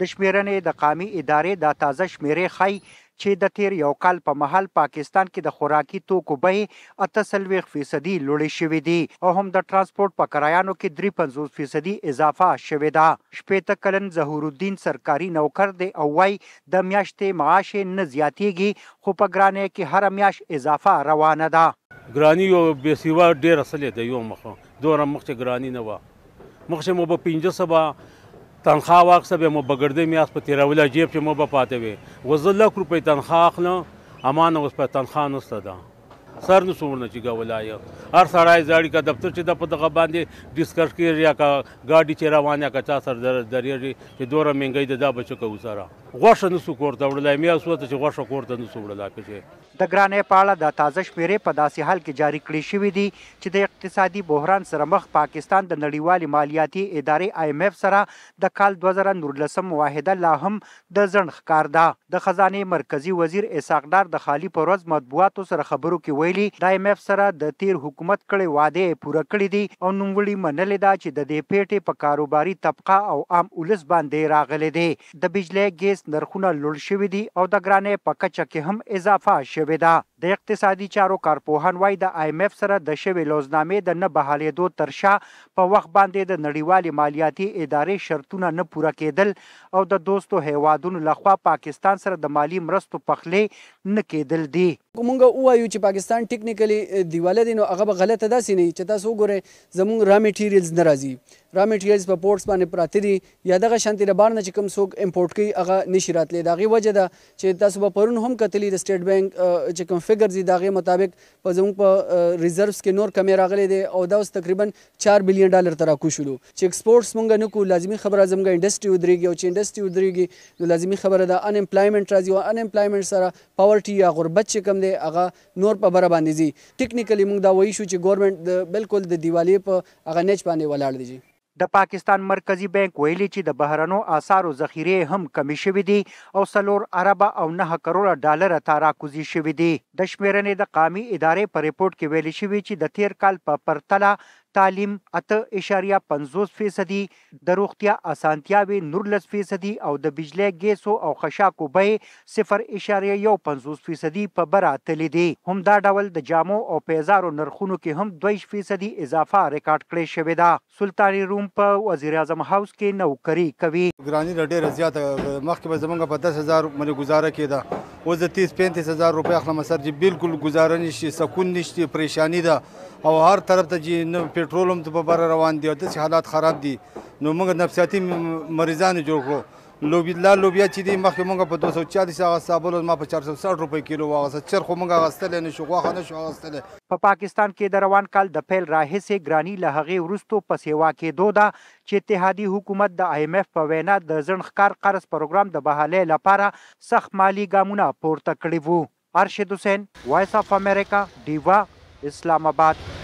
د شمیرنې د قامي ادارې د تازه شمیرې خای چې د تیر یو کال په محل پاکستان کې د خوراکي توکو بیه اتسلويخ فیصدي لوړې شوې دي او هم د ترانسپورت په کرایانو کې 35 فیصدي اضافه شوې ده شپېته کلن ظهور الدین سرکاري نوکر دی او وايي د میاشتې معاش نه زیاتېږي خو په ګرانه کې هر میاش اضافه روانه ده ګرانی یو بسیوا ډېر اصل دی یو مخه دوه مخته ګرانی نه و مخه مو په 50 سبا تنخوا واخیسته بیا مو به ګردۍ میاشت په تېروله جیب چې مو به پاتې وې اوس زه لک روپۍ تنخوا اخلم امان اوس په تنخوا نسته ده سر نو سومر نه چې غولای هر سړی ځاړي کا دفتر چې د په دغه باندې ډیسکس کړي یا کا گاډي چې روانه کا چا سر درې چې دوره منګي د دا بچو کو سره غوښه نو سو کوړ دا وړلای میا سو ته چې غوښه کوړ ته نو سو وړلای کې د ګرانې پاړه د تازه شمیرې په داسې حال کې جاری کړی شوې دي چې د اقتصادي بحران سره مخ پاکستان د نړیوالې مالیاتي ادارې آی ایم اف سره د کال 2019 معاهده لا هم د ځنډ ښکار ده د خزانه مرکزی وزیر اسحاق ډار د خالی پروز مطبوعاتو سره خبرو کې ویلي د ایم ایف سره د تیر حکومت کړي وعده پوره کړي دي او نوموړي منلې ده چې د دې پیټې په کاروباري طبقه او عام ولس باندې راغلي دي د بجلی ګیس نرخونه لوړ شوي دي او د ګرانې په کچه کې هم اضافه شوې ده د اقتصادي چارو کارپوهان وای د ایم ایف سره د شوي لوزنامې د نه بحالېدو ترشا په وخت باندې د نړیوالې مالیاتي ادارې شرطونه نه پوره کېدل او د دوستو هیوادونو لخوا پاکستان سره د مالی مرستو پخلې نه کېدل دي کومګه وایو چې پاکستان ټیکنیکلی دیواله دي نو هغه به غلطه داسې نه چې تاسو وګورئ زموږ را میټیریلز ناراضي را میټیریلز په پورټس باندې پراته دي یا دغه شانتي د بار نه چې کوم څوک امپورټ کوي هغه نشي راتلی دغه وجه ده چې تاسو به پرون هم کتلی د سټیټ بانک چې کوم فګرز دي دغه مطابق په زموږ په ریزروفز کې نور کمی راغلي دي او دا اوس تقریبا 4 بلین ډالر تراکو شولو چې ایکسپورټس مونږ نه کو لازمی خبره زموږ انډستری ودرېږي او چې انډستری ودرېږي نو لازمی خبره ده ان امپلایمنت راځي او ان امپلایمنت سره پاورټي یا غربت چې کوم دی هغه نور په بره باندې ځي ټیکنیکلی موږ دا وایي شو چې ګورنمنت بالکل د دیوالې په هغه نچ باندې ولاړ دی د پاکستان مرکزی بانک ویلي چې د بهرنو آثارو ذخیره هم کمی شوې دي او سلور عرب او 9 کروڑ ډالر تاراکوزي شوې دي د شمیرنې د قامي ادارې په ریپورت کې ویلي شوی چې د تیر کال په پرتله تعلیم 8.50 فیصدي د روغتیا اسانتیاوي 19 فیصدي او د بجلی ګیسو او خشاکو بیې 0.15 فیصدي په براتلې دي هم دا ډول د جامو او پیزارو نرخونو کې هم 2 فیصدي اضافه ریکارډ کړې شوې ده سلطانی روم په وزیر اعظم هاوس کې نوکری کوي ګرانی رډې رضیات مخکې به زمونږ په 10000 باندې گزاره کېده اوس د تیس پینتیس هزار روپۍ اخلم سر چې بالکل ګزاره نشي سکون نشته پریشانی ده او هر طرف ته چې نه پېټرول هم په بره روان دي او داسې حالات خراب دي نو موږ نفسیاتي مریضان جوړ کړو لوبیلا لوبیا چې دی مخکې مونږ په 240 غاستابل ما په 460 روپۍ کیلو واغسه چر خو مونږ غاستل نه شو غوخه نه شو غاستل په پاکستان کې د روان کال د پیل راهسه ګرانی لهغه ورستو په سیوا کې دودا چې اتحادي حکومت د ایم ایف په وینا د ځن ښکار قرض پروګرام د بحالې لپاره سخت مالی ګامونه پورته کړی وو ارشد حسین وایس اف امریکا دیوا اسلام آباد